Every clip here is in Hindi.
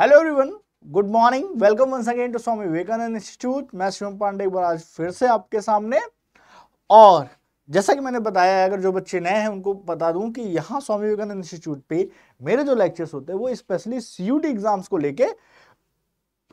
Hello everyone good morning welcome once again to Swami Vivekananda institute मैं शिवम पांडे एक बार आज फिर से आपके सामने और जैसा कि मैंने बताया अगर जो बच्चे नए हैं उनको बता दूं कि यहाँ स्वामी विवेकानंद इंस्टीट्यूट पे मेरे जो लेक्चर्स होते हैं वो स्पेशली सीयूटी एग्जाम्स को लेके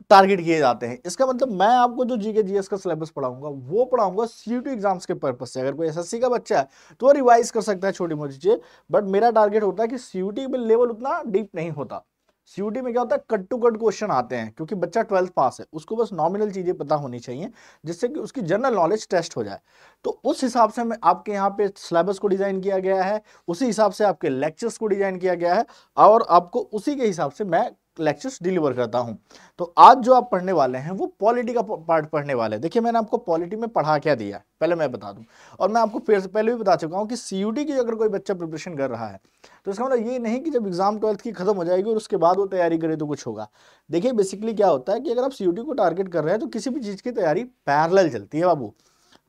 टारगेट किए जाते हैं इसका मतलब मैं आपको जो जीके जीएस का सिलेबस पढ़ाऊंगा वो पढ़ाऊंगा सीयूटी एग्जाम्स के पर्पज से अगर कोई एसएससी का बच्चा है तो वो रिवाइज कर सकता है छोटी मोटी चीज़ें बट मेरा टारगेट होता है कि सीयूटी में लेवल उतना डीप नहीं होता सीयूटी में क्या होता है कट टू कट क्वेश्चन आते हैं क्योंकि बच्चा ट्वेल्थ पास है उसको बस नॉमिनल चीज़ें पता होनी चाहिए जिससे कि उसकी जनरल नॉलेज टेस्ट हो जाए तो उस हिसाब से मैं आपके यहाँ पे सिलेबस को डिज़ाइन किया गया है उसी हिसाब से आपके लेक्चर्स को डिज़ाइन किया गया है और आपको उसी के हिसाब से मैं लेक्चर्स डिलीवर करता हूँ तो आज जो आप पढ़ने वाले हैं वो पॉलिटी का पार्ट पढ़ने वाले हैं देखिए मैंने आपको पॉलिटी में पढ़ा क्या दिया पहले मैं बता दूं और मैं आपको फिर से पहले भी बता चुका हूँ कि सी की अगर कोई बच्चा प्रिपरेशन कर रहा है तो इसका मतलब ये नहीं कि जब एग्ज़ाम ट्वेल्थ की खत्म हो जाएगी और उसके बाद वो तैयारी करे तो कुछ होगा देखिए बेसिकली क्या होता है कि अगर आप सी को टारगेट कर रहे हैं तो किसी भी चीज़ की तैयारी पैरल चलती है बाबू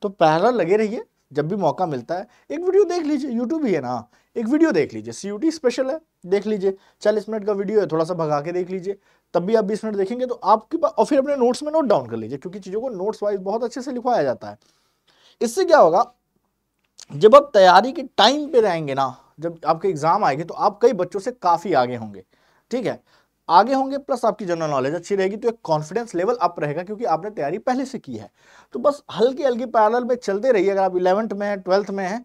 तो पैरल लगे रहिए जब भी मौका मिलता है एक वीडियो देख लीजिए यूट्यूब ही है ना एक वीडियो देख लीजिए सी स्पेशल है देख लीजिए चालीस मिनट का वीडियो है थोड़ा सा भगा के देख लीजिए तब भी आप बीस मिनट देखेंगे तो आपके पास और फिर अपने नोट्स में नोट डाउन कर लीजिए क्योंकि चीज़ों को नोट्स वाइज बहुत अच्छे से लिखवाया जाता है इससे क्या होगा जब आप तैयारी के टाइम पे रहेंगे ना जब आपके एग्ज़ाम आएंगे तो आप कई बच्चों से काफ़ी आगे होंगे ठीक है आगे होंगे प्लस आपकी जनरल नॉलेज अच्छी रहेगी तो एक कॉन्फिडेंस लेवल अप रहेगा क्योंकि आपने तैयारी पहले से की है तो बस हल्की हल्की पैरल में चलते रहिए अगर आप इलेवंथ में ट्वेल्थ में हैं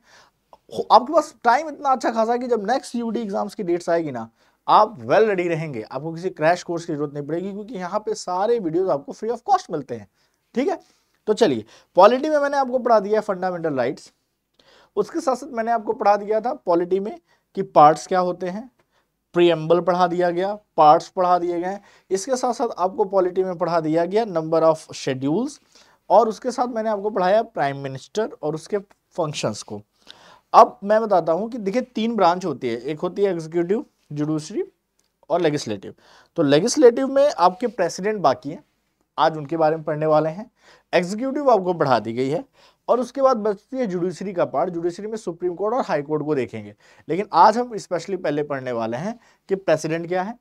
आपके पास टाइम इतना अच्छा खासा कि जब नेक्स्ट यू एग्जाम्स की डेट्स आएगी ना आप वेल रेडी रहेंगे आपको किसी क्रैश कोर्स की जरूरत नहीं पड़ेगी क्योंकि यहाँ पे सारे वीडियोस आपको फ्री ऑफ कॉस्ट मिलते हैं ठीक है तो चलिए पॉलिटी में मैंने आपको पढ़ा दिया है फंडामेंटल राइट्स उसके साथ साथ मैंने आपको पढ़ा दिया था पॉलिटी में कि पार्ट्स क्या होते हैं प्रियम्बल पढ़ा दिया गया पार्ट्स पढ़ा दिए गए इसके साथ साथ आपको पॉलिटी में पढ़ा दिया गया नंबर ऑफ शेड्यूल्स और उसके साथ मैंने आपको पढ़ाया प्राइम मिनिस्टर और उसके फंक्शंस को अब मैं बताता हूँ कि देखिए तीन ब्रांच होती है एक होती है एग्जीक्यूटिव जुडिशरी और लेगिस्लेटिव तो लेगिस्लेटिव में आपके प्रेसिडेंट बाकी हैं आज उनके बारे में पढ़ने वाले हैं एग्जीक्यूटिव आपको पढ़ा दी गई है और उसके बाद बचती है जुडिशरी का पार्ट जुडिशरी में सुप्रीम कोर्ट और हाई कोर्ट को देखेंगे लेकिन आज हम स्पेशली पहले पढ़ने वाले हैं कि प्रेसिडेंट क्या है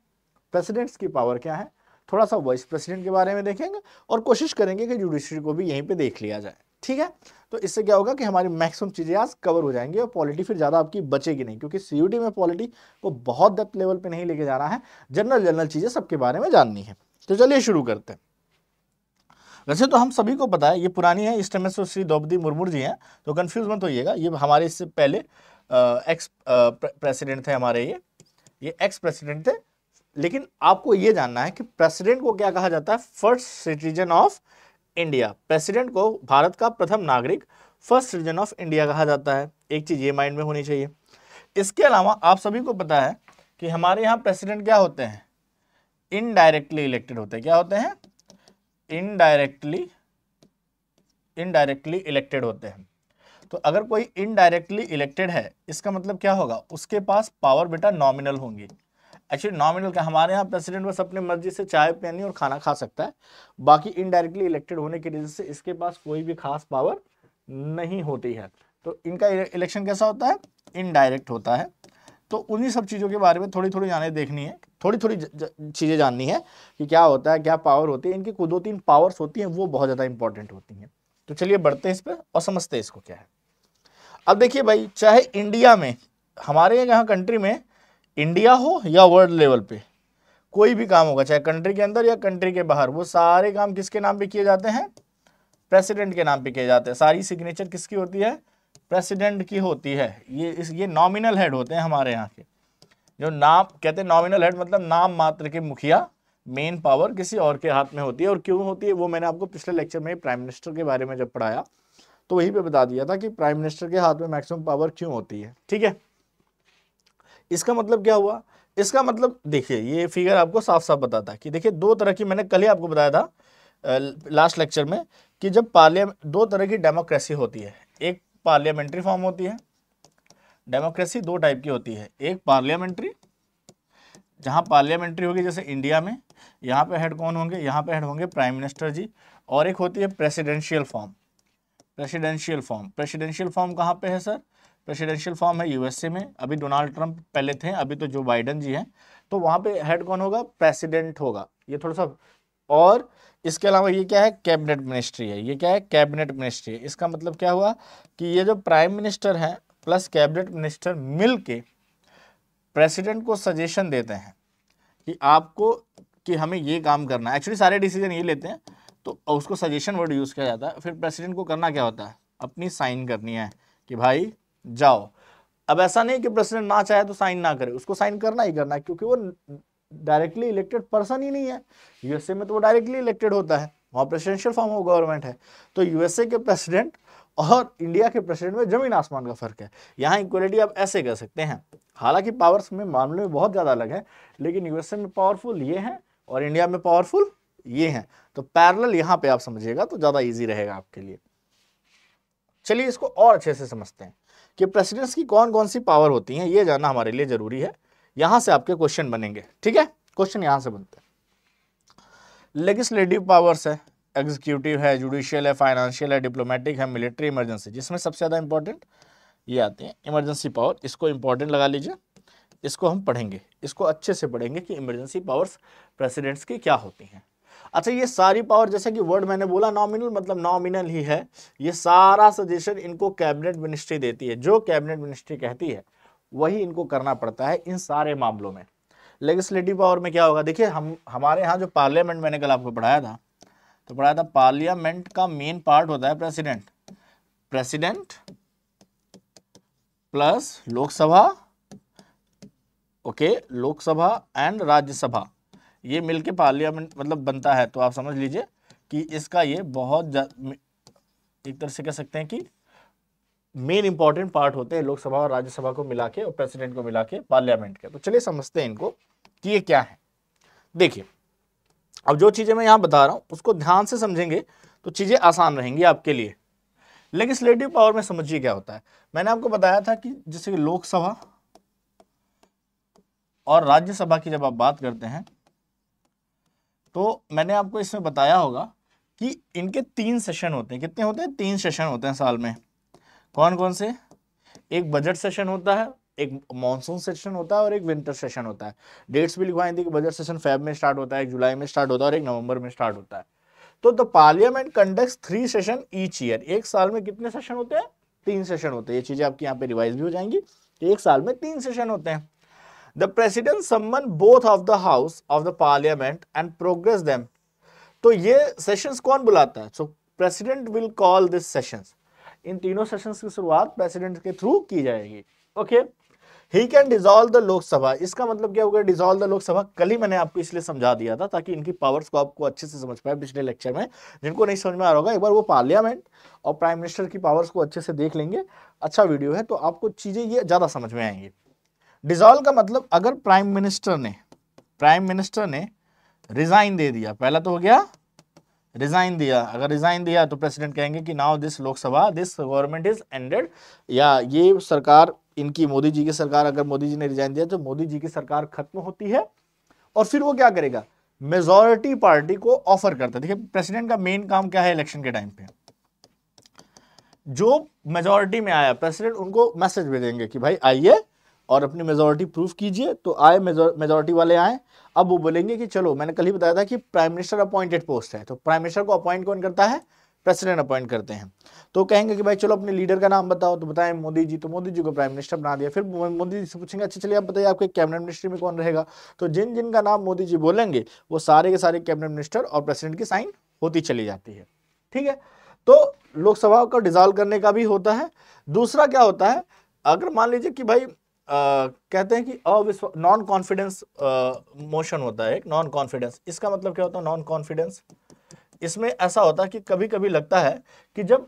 प्रेसिडेंट्स की पावर क्या है थोड़ा सा वाइस प्रेसिडेंट के बारे में देखेंगे और कोशिश करेंगे कि जुडिशरी को भी यहीं पर देख लिया जाए ठीक है तो इससे क्या होगा कि हमारी मैक्सिमम चीज़ें आज कवर हो जाएंगी और पॉलिटी फिर ज़्यादा आपकी बचेगी नहीं क्योंकि सी में पॉलिटी को बहुत डेप्थ लेवल पर नहीं लेके जाना है जनरल जनरल चीज़ें सबके बारे में जाननी है तो चलिए शुरू करते हैं वैसे तो हम सभी को पता है ये पुरानी है इस टाइम में तो श्री द्रौपदी मुर्मू जी हैं तो कन्फ्यूज मत होइएगा ये हमारे इससे पहले एक्स प्रेसिडेंट थे हमारे ये ये एक्स प्रेसिडेंट थे लेकिन आपको ये जानना है कि प्रेसिडेंट को क्या कहा जाता है first citizen of India president को भारत का प्रथम नागरिक फर्स्ट सिटीजन ऑफ इंडिया कहा जाता है एक चीज़ ये माइंड में होनी चाहिए इसके अलावा आप सभी को पता है कि हमारे यहाँ प्रेसिडेंट क्या होते हैं इनडायरेक्टली इलेक्टेड होते हैं क्या होते हैं इनडायरेक्टली इनडायरेक्टली इलेक्टेड होते हैं तो अगर कोई इनडायरेक्टली इलेक्टेड है इसका मतलब क्या होगा उसके पास पावर बेटा नॉमिनल होंगी एक्चुअली नॉमिनल का हमारे यहाँ प्रेसिडेंट बस अपनी मर्जी से चाय पीनी और खाना खा सकता है बाकी इनडायरेक्टली इलेक्टेड होने की वजह से इसके पास कोई भी खास पावर नहीं होती है तो इनका इलेक्शन e-, कैसा होता है इनडायरेक्ट होता है तो उन्हीं सब चीज़ों के बारे में थोड़ी थोड़ी जाने देखनी है थोड़ी थोड़ी चीज़ें जाननी है कि क्या होता है क्या पावर होती है इनकी दो तीन पावर्स होती हैं वो बहुत ज़्यादा इंपॉर्टेंट होती हैं तो चलिए बढ़ते हैं इस पर और समझते हैं इसको क्या है अब देखिए भाई चाहे इंडिया में हमारे यहाँ कंट्री में इंडिया हो या वर्ल्ड लेवल पर कोई भी काम होगा चाहे कंट्री के अंदर या कंट्री के बाहर वो सारे काम किसके नाम पर किए जाते हैं प्रेसिडेंट के नाम पर किए जाते हैं सारी सिग्नेचर किसकी होती है प्रेसिडेंट की होती है ये इस ये नॉमिनल हेड होते हैं हमारे यहाँ के जो नाम कहते हैं नॉमिनल हेड मतलब नाम मात्र के मुखिया मेन पावर किसी और के हाथ में होती है और क्यों होती है वो मैंने आपको पिछले लेक्चर में प्राइम मिनिस्टर के बारे में जब पढ़ाया तो वहीं पे बता दिया था कि प्राइम मिनिस्टर के हाथ में मैक्सिमम पावर क्यों होती है ठीक है इसका मतलब क्या हुआ इसका मतलब देखिए ये फिगर आपको साफ साफ बताता है कि देखिए दो तरह की मैंने कल ही आपको बताया था लास्ट लेक्चर में कि जब पार्लियामेंट दो तरह की डेमोक्रेसी होती है एक पार्लियामेंट्री फॉर्म होती है डेमोक्रेसी दो टाइप की होती है एक पार्लियामेंट्री जहाँ पार्लियामेंट्री होगी जैसे इंडिया में यहाँ पे हेड कौन होंगे यहाँ पे हेड होंगे प्राइम मिनिस्टर जी और एक होती है presidential form presidential form presidential form कहाँ पे है सर प्रेसिडेंशियल फॉर्म है यूएसए में अभी डोनाल्ड ट्रंप पहले थे अभी तो जो बाइडन जी हैं तो वहाँ पर हेड कौन होगा प्रेसिडेंट होगा ये थोड़ा सा और इसके अलावा ये क्या है कैबिनेट मिनिस्ट्री है ये क्या है कैबिनेट मिनिस्ट्री है इसका मतलब क्या हुआ कि ये जो प्राइम मिनिस्टर है प्लस कैबिनेट मिनिस्टर मिल के प्रेसिडेंट को सजेशन देते हैं कि आपको कि हमें ये काम करना है एक्चुअली सारे डिसीजन ये लेते हैं तो उसको सजेशन वर्ड यूज़ किया जाता है फिर प्रेसिडेंट को करना क्या होता है अपनी साइन करनी है कि भाई जाओ अब ऐसा नहीं कि प्रेसिडेंट ना चाहे तो साइन ना करे उसको साइन करना ही करना है क्योंकि वो डायरेक्टली इलेक्टेड पर्सन ही नहीं है यूएसए में तो वो डायरेक्टली इलेक्टेड होता है वहाँ प्रेसिडेंशियल फॉर्म ऑफ गवर्नमेंट है तो यूएसए के प्रेसिडेंट और इंडिया के प्रेसिडेंट में जमीन आसमान का फर्क है यहाँ इक्वलिटी आप ऐसे कह सकते हैं हालांकि पावर्स में मामले में बहुत ज़्यादा अलग है लेकिन यूएसए में पावरफुल ये हैं और इंडिया में पावरफुल ये हैं तो पैरल यहाँ पे आप समझिएगा तो ज़्यादा ईजी रहेगा आपके लिए चलिए इसको और अच्छे से समझते हैं कि प्रेसिडेंट्स की कौन कौन सी पावर होती है ये जानना हमारे लिए ज़रूरी है यहां से आपके क्वेश्चन बनेंगे ठीक है क्वेश्चन यहां से बनते हैं लेगिस्लेटिव पावर्स है एग्जीक्यूटिव है जुडिशियल है फाइनेंशियल है डिप्लोमेटिक है मिलिट्री इमरजेंसी जिसमें सबसे ज़्यादा इंपॉर्टेंट ये आते हैं इमरजेंसी पावर इसको इंपॉर्टेंट लगा लीजिए इसको हम पढ़ेंगे इसको अच्छे से पढ़ेंगे कि इमरजेंसी पावर्स प्रेसिडेंट्स की क्या होती हैं अच्छा ये सारी पावर जैसे कि वर्ड मैंने बोला नॉमिनल मतलब नॉमिनल ही है ये सारा सजेशन इनको कैबिनेट मिनिस्ट्री देती है जो कैबिनेट मिनिस्ट्री कहती है वही इनको करना पड़ता है इन सारे मामलों में लेजिस्लेटिव पावर में क्या होगा देखिए हम हमारे यहाँ जो पार्लियामेंट मैंने कल आपको पढ़ाया था तो पढ़ाया था पार्लियामेंट का मेन पार्ट होता है president president plus Lok Sabha okay Lok Sabha and Rajya Sabha ये मिलके पार्लियामेंट मतलब बनता है तो आप समझ लीजिए कि इसका ये बहुत एक तरह से कह सकते हैं कि मेन इंपॉर्टेंट पार्ट होते हैं लोकसभा और राज्यसभा को मिला के और प्रेसिडेंट को मिला के पार्लियामेंट के तो चलिए समझते हैं इनको कि ये क्या है देखिए अब जो चीज़ें मैं यहाँ बता रहा हूँ उसको ध्यान से समझेंगे तो चीज़ें आसान रहेंगी आपके लिए लेजिस्लेटिव पावर में समझिए क्या होता है मैंने आपको बताया था कि जैसे कि लोकसभा और राज्यसभा की जब आप बात करते हैं तो मैंने आपको इसमें बताया होगा कि इनके तीन सेशन होते हैं कितने होते हैं तीन सेशन होते हैं साल में कौन कौन से एक बजट सेशन होता है एक मानसून सेशन होता है और एक विंटर सेशन होता है डेट्स भी लिखवाई थी कि बजट सेशन फेब में स्टार्ट होता है एक जुलाई में स्टार्ट होता है और एक नवंबर में स्टार्ट होता है तो the parliament conduct three session each year एक साल में कितने सेशन होते हैं तीन सेशन होते हैं ये चीजें आपकी यहाँ पे रिवाइज भी हो जाएंगी एक साल में तीन सेशन होते हैं the president summon both of the house of the parliament and progress them तो ये सेशन कौन बुलाता है so president will call this session इन तीनों सेशंस की शुरुआत प्रेसिडेंट के थ्रू की जाएगी okay okay? He can dissolve the Lok Sabha इसका मतलब क्या होगा डिजोल्व द लोकसभा कल ही मैंने आपको इसलिए समझा दिया था ताकि इनकी पावर्स को आपको अच्छे से समझ पाए पिछले लेक्चर में जिनको नहीं समझ में आ रहा होगा एक बार वो पार्लियामेंट और प्राइम मिनिस्टर की पावर्स को अच्छे से देख लेंगे अच्छा वीडियो है तो आपको चीज़ें ये ज़्यादा समझ में आएंगी डिजोल्व का मतलब अगर प्राइम मिनिस्टर ने प्राइम मिनिस्टर ने रिजाइन दे दिया पहला तो हो गया रिजाइन दिया अगर रिजाइन दिया तो प्रेसिडेंट कहेंगे कि now this Lok Sabha this government is ended या ये सरकार इनकी मोदी जी की सरकार अगर मोदी जी ने रिजाइन दिया तो मोदी जी की सरकार खत्म होती है और फिर वो क्या करेगा मेजोरिटी पार्टी को ऑफर करता है देखिए प्रेसिडेंट का मेन काम क्या है इलेक्शन के टाइम पे जो मेजोरिटी में आया प्रेसिडेंट उनको मैसेज भेजेंगे कि भाई आइए और अपनी मेजोरिटी प्रूफ कीजिए तो आए मेजोरिटी वाले आए अब वो बोलेंगे कि चलो मैंने कल ही बताया था कि प्राइम मिनिस्टर अपॉइंटेड पोस्ट है तो प्राइम मिनिस्टर को अपॉइंट कौन करता है प्रेसिडेंट अपॉइंट करते हैं तो कहेंगे कि भाई चलो अपने लीडर का नाम बताओ तो बताएं मोदी जी तो मोदी जी को प्राइम मिनिस्टर बना दिया फिर मोदी जी से पूछेंगे अच्छा चलिए आप बताइए आपके कैबिनेट मिनिस्ट्री में कौन रहेगा तो जिन जिन का नाम मोदी जी बोलेंगे वो सारे के सारे कैबिनेट मिनिस्टर और प्रेसिडेंट की साइन होती चली जाती है ठीक है तो लोकसभा को डिजॉल्व करने का भी होता है दूसरा क्या होता है अगर मान लीजिए कि भाई कहते हैं कि अविश्वास नॉन कॉन्फिडेंस मोशन होता है एक नॉन कॉन्फिडेंस इसका मतलब क्या होता है नॉन कॉन्फिडेंस इसमें ऐसा होता है कि कभी कभी लगता है कि जब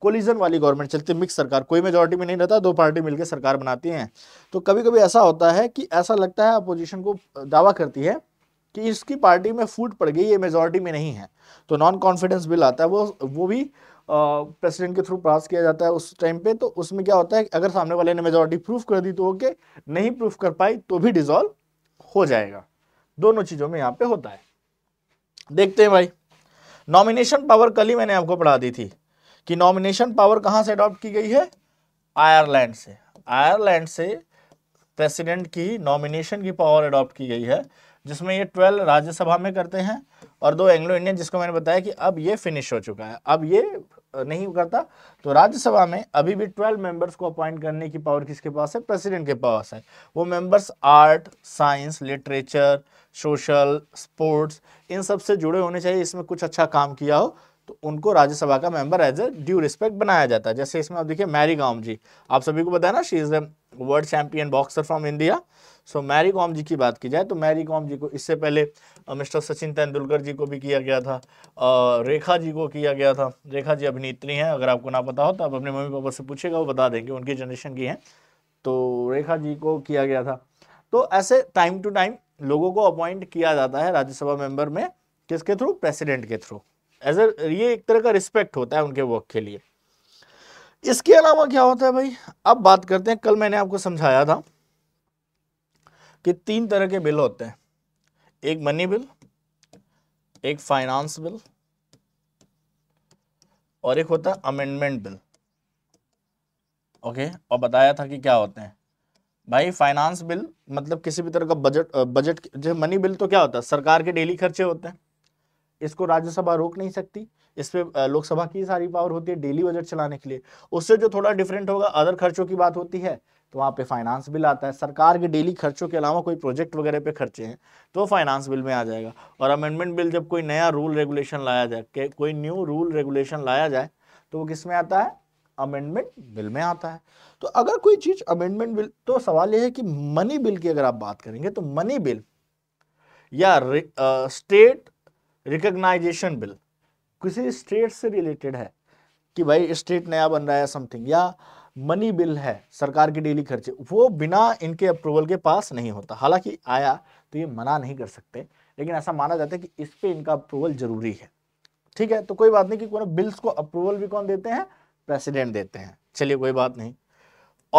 कोलिजन वाली गवर्नमेंट चलती है मिक्स सरकार कोई मेजोरिटी में नहीं रहता दो पार्टी मिलकर सरकार बनाती हैं तो कभी कभी ऐसा होता है कि ऐसा लगता है अपोजिशन को दावा करती है कि इसकी पार्टी में फूट पड़ गई ये मेजोरिटी में नहीं है तो नॉन कॉन्फिडेंस बिल आता है वो वो भी प्रेसिडेंट के थ्रू पास किया जाता है उस टाइम पे तो उसमें क्या होता है अगर सामने वाले ने मेजोरिटी प्रूफ कर दी तो ओके नहीं प्रूफ कर पाई तो भी डिजोल्व हो जाएगा दोनों चीज़ों में यहाँ पे होता है देखते हैं भाई नॉमिनेशन पावर कल ही मैंने आपको पढ़ा दी थी कि नॉमिनेशन पावर कहाँ से अडॉप्ट की गई है आयरलैंड से आयरलैंड से प्रेसिडेंट की नॉमिनेशन की पावर अडॉप्ट की गई है जिसमें ये ट्वेल्व राज्यसभा में करते हैं और दो एंग्लो इंडियन जिसको मैंने बताया कि अब ये फिनिश हो चुका है अब ये नहीं करता तो राज्यसभा में अभी भी ट्वेल्व मेंबर्स को अपॉइंट करने की पावर किसके पास है प्रेसिडेंट के पास है वो members art science literature social sports इन सब से जुड़े होने चाहिए इसमें कुछ अच्छा काम किया हो तो उनको राज्यसभा का member as a due respect बनाया जाता है जैसे इसमें आप देखिए मैरी गॉम जी आप सभी को बताया ना she is a world champion boxer from India so Mary Kom ji की बात की जाए तो मैरी कॉम जी को इससे पहले मिस्टर सचिन तेंदुलकर जी को भी किया गया था रेखा जी को किया गया था रेखा जी अभिनेत्री हैं अगर आपको ना पता हो तो आप अपने मम्मी पापा से पूछेगा वो बता देंगे उनकी जनरेशन की हैं तो रेखा जी को किया गया था तो ऐसे टाइम टू टाइम लोगों को अपॉइंट किया जाता है राज्यसभा मेंबर में किसके थ्रू प्रेसिडेंट के थ्रू एज ए ये एक तरह का रिस्पेक्ट होता है उनके वर्क के लिए इसके अलावा क्या होता है भाई अब बात करते हैं कल मैंने आपको समझाया था कि तीन तरह के बिल होते हैं एक मनी बिल एक फाइनेंस बिल और एक होता है अमेंडमेंट बिल ओके और बताया था कि क्या होते हैं भाई फाइनेंस बिल मतलब किसी भी तरह का बजट बजट जो मनी बिल तो क्या होता है सरकार के डेली खर्चे होते हैं इसको राज्यसभा रोक नहीं सकती इस पर लोकसभा की सारी पावर होती है डेली बजट चलाने के लिए उससे जो थोड़ा डिफरेंट होगा अदर खर्चों की बात होती है तो वहाँ पे फाइनेंस बिल आता है सरकार के डेली खर्चों के अलावा कोई प्रोजेक्ट वगैरह पे खर्चे हैं तो फाइनेंस बिल में आ जाएगा और अमेंडमेंट बिल जब कोई नया रूल रेगुलेशन लाया जाए कोई न्यू रूल रेगुलेशन लाया जाए तो वो किस में आता है अमेंडमेंट बिल में आता है तो अगर कोई चीज़ अमेंडमेंट बिल तो सवाल यह है कि मनी बिल की अगर आप बात करेंगे तो मनी बिल या स्टेट रिकोगनाइजेशन बिल किसी स्टेट से रिलेटेड है कि भाई स्टेट नया बन रहा है समथिंग या मनी बिल है सरकार के डेली खर्चे वो बिना इनके अप्रूवल के पास नहीं होता हालांकि आया तो ये मना नहीं कर सकते लेकिन ऐसा माना जाता है कि इस पर इनका अप्रूवल जरूरी है ठीक है तो कोई बात नहीं कि कौन बिल्स को अप्रूवल भी कौन देते हैं प्रेसिडेंट देते हैं चलिए कोई बात नहीं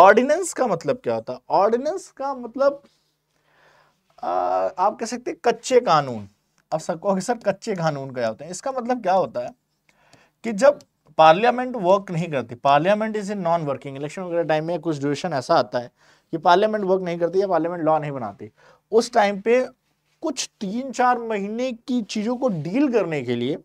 ऑर्डिनेंस का मतलब क्या होता है ऑर्डिनेंस का मतलब आप कह सकते कच्चे कानून अब सर कच्चे कानून क्या होते हैं इसका मतलब क्या होता है कि जब पार्लियामेंट वर्क नहीं करती parliament is in non working election वगैरह टाइम में कुछ ड्यूरेशन ऐसा आता है कि पार्लियामेंट वर्क नहीं करती या पार्लियामेंट लॉ नहीं बनाती उस टाइम पे कुछ तीन चार महीने की चीज़ों को डील करने के लिए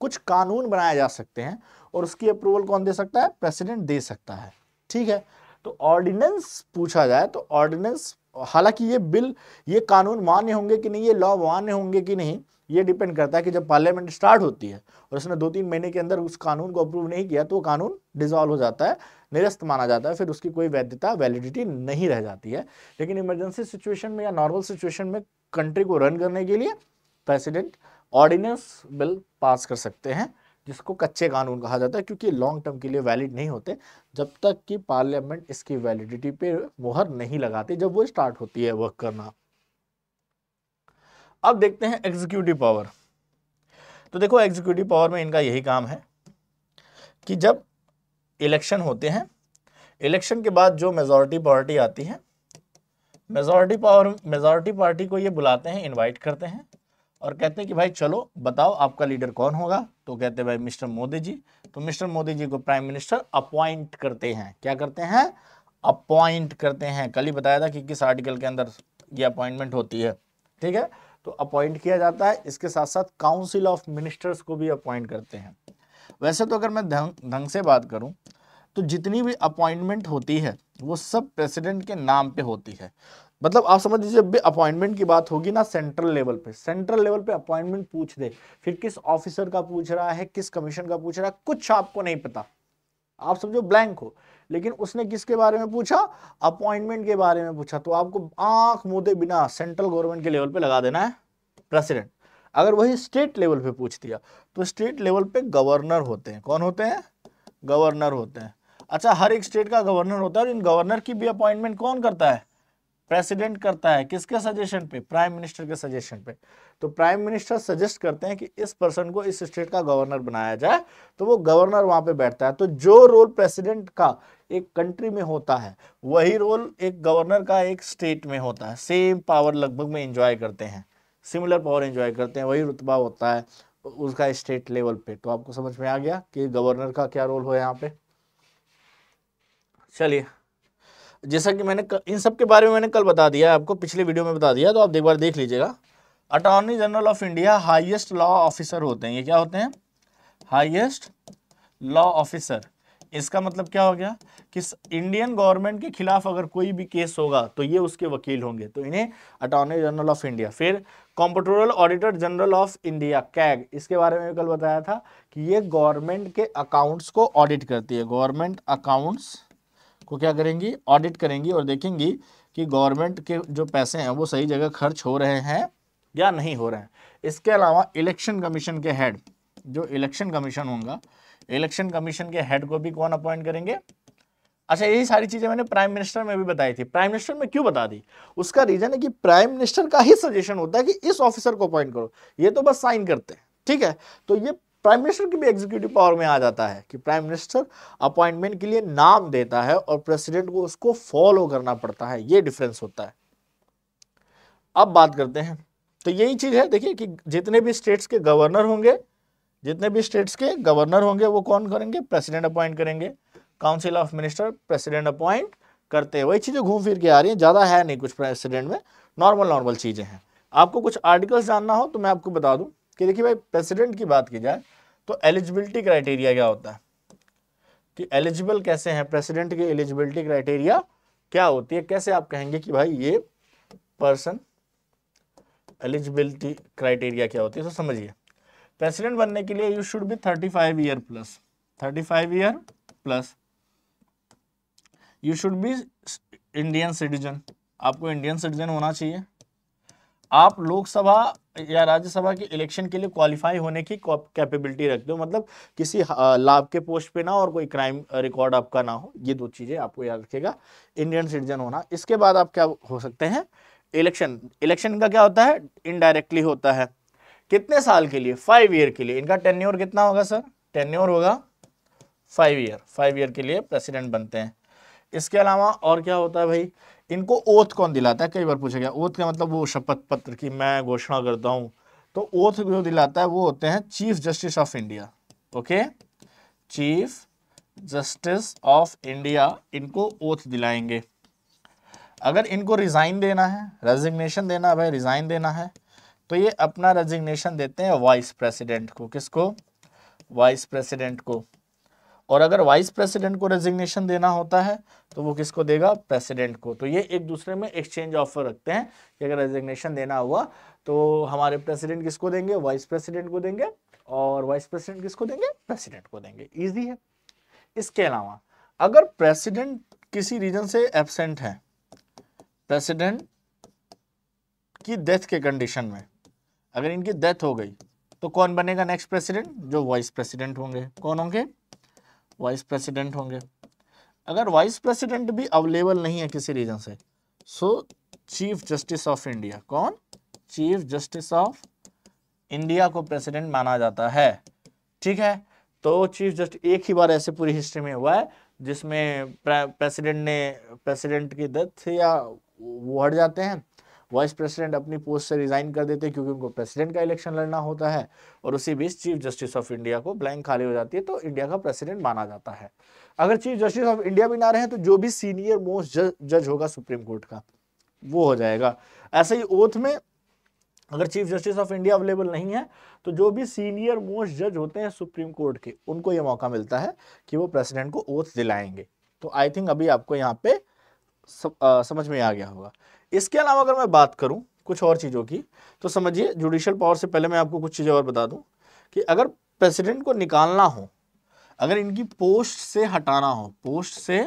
कुछ कानून बनाए जा सकते हैं और उसकी अप्रूवल कौन दे सकता है प्रेसिडेंट दे सकता है ठीक है तो ऑर्डिनेंस पूछा जाए तो ऑर्डिनेंस हालांकि ये बिल ये कानून मान्य होंगे कि नहीं ये लॉ मान्य होंगे कि नहीं ये डिपेंड करता है कि जब पार्लियामेंट स्टार्ट होती है और उसने दो तीन महीने के अंदर उस कानून को अप्रूव नहीं किया तो वो कानून डिजॉल्व हो जाता है निरस्त माना जाता है फिर उसकी कोई वैधता वैलिडिटी नहीं रह जाती है लेकिन इमरजेंसी सिचुएशन में या नॉर्मल सिचुएशन में कंट्री को रन करने के लिए प्रेसिडेंट ऑर्डिनेंस बिल पास कर सकते हैं जिसको कच्चे कानून कहा जाता है क्योंकि लॉन्ग टर्म के लिए वैलिड नहीं होते जब तक कि पार्लियामेंट इसकी वैलिडिटी पे मोहर नहीं लगाती जब वो स्टार्ट होती है वर्क करना अब देखते हैं एग्जीक्यूटिव पावर तो देखो एग्जीक्यूटिव पावर में इनका यही काम है कि जब इलेक्शन होते हैं इलेक्शन के बाद जो मेजोरिटी पार्टी आती है मेजोरिटी पावर मेजोरिटी पार्टी को ये बुलाते हैं इनवाइट करते हैं और कहते हैं कि भाई चलो बताओ आपका लीडर कौन होगा तो कहते हैं भाई मिस्टर मोदी जी तो मिस्टर मोदी जी को प्राइम मिनिस्टर अपॉइंट करते हैं क्या करते हैं अपॉइंट करते हैं कल ही बताया था कि किस आर्टिकल के अंदर ये अपॉइंटमेंट होती है ठीक है तो अपॉइंट किया जाता है इसके साथ साथ काउंसिल ऑफ मिनिस्टर्स को भी अपॉइंट करते हैं वैसे तो अगर मैं ढंग ढंग से बात करूं तो जितनी भी अपॉइंटमेंट होती है वो सब प्रेसिडेंट के नाम पे होती है मतलब आप समझ लीजिए जब भी अपॉइंटमेंट की बात होगी ना सेंट्रल लेवल पे सेंट्रल लेवल पे अपॉइंटमेंट पूछ दे फिर किस ऑफिसर का पूछ रहा है किस कमीशन का पूछ रहा है कुछ आपको नहीं पता आप समझो ब्लैंक हो लेकिन उसने किसके बारे में पूछा अपॉइंटमेंट के बारे में पूछा तो आपको आंख मुदे बिना सेंट्रल गवर्नमेंट के लेवल पे लगा देना है प्रेसिडेंट अगर वही स्टेट लेवल पे पूछ दिया तो स्टेट लेवल पे गवर्नर होते हैं कौन होते हैं गवर्नर होते हैं अच्छा हर एक स्टेट का गवर्नर होता है और इन गवर्नर की भी अपॉइंटमेंट कौन करता है प्रेसिडेंट करता है किसके सजेशन पे प्राइम मिनिस्टर के सजेशन पे तो प्राइम मिनिस्टर सजेस्ट करते हैं कि इस पर्सन को इस स्टेट का गवर्नर बनाया जाए तो वो गवर्नर वहां पे बैठता है तो जो रोल प्रेसिडेंट का एक कंट्री में होता है वही रोल एक गवर्नर का एक स्टेट में होता है सेम पावर लगभग में इंजॉय करते हैं सिमिलर पावर इंजॉय करते हैं वही रुतबा होता है उसका स्टेट लेवल पे तो आपको समझ में आ गया कि गवर्नर का क्या रोल हो यहाँ पे चलिए जैसा कि मैंने इन सब के बारे में मैंने कल बता दिया आपको पिछले वीडियो में बता दिया तो आप एक बार देख लीजिएगा attorney general of India highest law officer होते हैं ये क्या होते हैं हाईएस्ट लॉ ऑफिसर इसका मतलब क्या हो गया कि इंडियन गवर्नमेंट के खिलाफ अगर कोई भी केस होगा तो ये उसके वकील होंगे तो इन्हें अटॉर्नी जनरल ऑफ इंडिया फिर comptroller auditor general of India CAG इसके बारे में कल बताया था कि ये गवर्नमेंट के अकाउंट्स को ऑडिट करती है गवर्नमेंट अकाउंट्स को क्या करेंगी ऑडिट करेंगी और देखेंगी कि गवर्नमेंट के जो पैसे हैं वो सही जगह खर्च हो रहे हैं या नहीं हो रहे हैं इसके अलावा इलेक्शन कमीशन के हेड जो इलेक्शन कमीशन होगा इलेक्शन कमीशन के हेड को भी कौन अपॉइंट करेंगे अच्छा यही सारी चीज़ें मैंने प्राइम मिनिस्टर में भी बताई थी प्राइम मिनिस्टर में क्यों बता दी उसका रीज़न है कि प्राइम मिनिस्टर का ही सजेशन होता है कि इस ऑफिसर को अपॉइंट करो ये तो बस साइन करते हैं ठीक है तो ये प्राइम मिनिस्टर की भी एग्जीक्यूटिव पावर में आ जाता है कि प्राइम मिनिस्टर अपॉइंटमेंट के लिए नाम देता है और प्रेसिडेंट को उसको फॉलो करना पड़ता है ये डिफरेंस होता है अब बात करते हैं तो यही चीज है देखिए कि जितने भी स्टेट्स के गवर्नर होंगे जितने भी स्टेट्स के गवर्नर होंगे वो कौन करेंगे प्रेसिडेंट अपॉइंट करेंगे council of minister president appoint करते हैं वही चीज़ें घूम फिर के आ रही हैं ज़्यादा है नहीं कुछ प्रेसिडेंट में नॉर्मल नॉर्मल चीज़ें हैं आपको कुछ आर्टिकल्स जानना हो तो मैं आपको बता दूं कि देखिए भाई प्रेसिडेंट की बात की जाए तो एलिजिबिलिटी क्राइटेरिया क्या होता है कि एलिजिबल कैसे हैं प्रेसिडेंट की एलिजिबिलिटी क्राइटेरिया क्या होती है कैसे आप कहेंगे कि भाई ये पर्सन एलिजिबिलिटी क्राइटेरिया क्या होती है तो समझिए प्रेसिडेंट बनने के लिए you should be thirty five year plus thirty five year plus you should be Indian citizen आपको इंडियन सिटीजन होना चाहिए आप लोकसभा या राज्यसभा के इलेक्शन के लिए क्वालिफाई होने की कैपेबिलिटी रखते हो मतलब किसी लाभ के पोस्ट पे ना और कोई क्राइम रिकॉर्ड आपका ना हो ये दो चीज़ें आपको याद रखेगा इंडियन सिटीजन होना इसके बाद आप क्या हो सकते हैं इलेक्शन इलेक्शन का क्या होता है इनडायरेक्टली होता है कितने साल के लिए फाइव ईयर के लिए इनका टेन्योर कितना होगा सर टेन्योर होगा फाइव ईयर फाइव ईयर के लिए प्रेसिडेंट बनते हैं इसके अलावा और क्या होता है भाई इनको ओथ कौन दिलाता है कई बार पूछा गया ओथ का मतलब वो शपथ पत्र की मैं घोषणा करता हूं तो ओथ जो दिलाता है वो होते हैं chief justice of India okay chief justice of India इनको ओथ दिलाएंगे अगर इनको रिज़ाइन देना है रेजिग्नेशन देना भाई रिज़ाइन देना है तो ये अपना रेजिग्नेशन देते हैं वाइस प्रेसिडेंट को किसको वाइस प्रेसिडेंट को और अगर वाइस प्रेसिडेंट को रेजिग्नेशन देना होता है तो वो किसको देगा प्रेसिडेंट को तो ये एक दूसरे में एक्सचेंज ऑफर रखते हैं कि अगर रेजिग्नेशन देना हुआ तो हमारे प्रेसिडेंट किसको देंगे वाइस प्रेसिडेंट को देंगे और वाइस प्रेसिडेंट किसको देंगे प्रेसिडेंट को देंगे ईजी है इसके अलावा अगर प्रेसिडेंट किसी रीजन से एबसेंट है प्रेसिडेंट की डेथ के कंडीशन में अगर इनकी डेथ हो गई तो कौन बनेगा नेक्स्ट प्रेसिडेंट जो वाइस प्रेसिडेंट होंगे कौन होंगे वाइस प्रेसिडेंट होंगे अगर वाइस प्रेसिडेंट भी अवेलेबल नहीं है किसी रीजन से so chief justice of India कौन चीफ जस्टिस ऑफ इंडिया को प्रेसिडेंट माना जाता है ठीक है तो चीफ जस्टिस एक ही बार ऐसे पूरी हिस्ट्री में हुआ है जिसमें प्रेसिडेंट ने प्रेसिडेंट की डेथ या वो हट जाते हैं वाइस प्रेसिडेंट अपनी पोस्ट से रिजाइन कर देते हैं क्योंकि उनको प्रेसिडेंट का इलेक्शन लड़ना होता है और उसी बीच चीफ जस्टिस ऑफ इंडिया को ब्लैंक खाली हो जाती है तो इंडिया का प्रेसिडेंट माना जाता है अगर चीफ जस्टिस ऑफ इंडिया भी ना रहे तो जो भी सीनियर मोस्ट जज होगा सुप्रीम कोर्ट का वो हो जाएगा ऐसे ही ओथ में अगर chief justice of India available नहीं है तो जो भी सीनियर मोस्ट जज होते हैं सुप्रीम कोर्ट के उनको ये मौका मिलता है कि वो प्रेसिडेंट को ओथ दिलाएंगे तो आई थिंक अभी आपको यहाँ पे सब, आ, समझ में आ गया होगा इसके अलावा अगर मैं बात करूँ कुछ और चीज़ों की तो समझिए जुडिशियल पावर से पहले मैं आपको कुछ चीज़ें और बता दूं कि अगर प्रेसिडेंट को निकालना हो अगर इनकी पोस्ट से हटाना हो पोस्ट से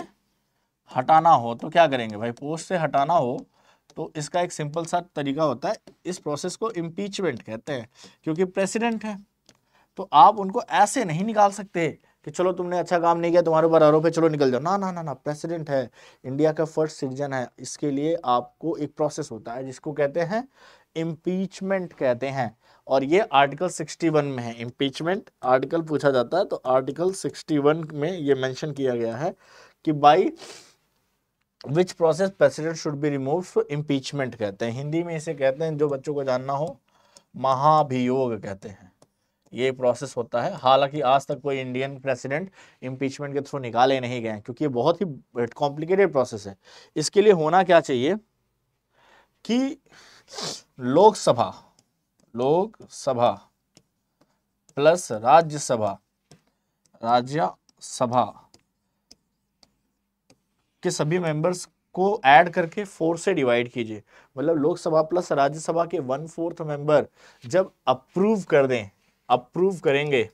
हटाना हो तो क्या करेंगे भाई पोस्ट से हटाना हो तो इसका एक सिंपल सा तरीका होता है इस प्रोसेस को इम्पीचमेंट कहते हैं क्योंकि प्रेसिडेंट है तो आप उनको ऐसे नहीं निकाल सकते कि चलो तुमने अच्छा काम नहीं किया तुम्हारे ऊपर आरोप है चलो निकल जाओ ना ना ना ना प्रेसिडेंट है इंडिया का फर्स्ट सिटीजन है इसके लिए आपको एक प्रोसेस होता है जिसको कहते हैं इम्पीचमेंट कहते हैं और ये आर्टिकल 61 में है इम्पीचमेंट आर्टिकल पूछा जाता है तो आर्टिकल 61 में ये मेंशन किया गया है कि by which process president should be remove impeachment कहते हैं हिंदी में इसे कहते हैं जो बच्चों को जानना हो महाभियोग कहते हैं ये प्रोसेस होता है हालांकि आज तक कोई इंडियन प्रेसिडेंट इम्पीचमेंट के थ्रू निकाले नहीं गए क्योंकि ये बहुत ही कॉम्प्लिकेटेड प्रोसेस है इसके लिए होना क्या चाहिए कि लोकसभा लोकसभा प्लस राज्यसभा राज्यसभा के सभी मेंबर्स को ऐड करके फोर से डिवाइड कीजिए मतलब लोकसभा प्लस राज्यसभा के वन फोर्थ मेंबर जब अप्रूव कर दें अप्रूव करेंगे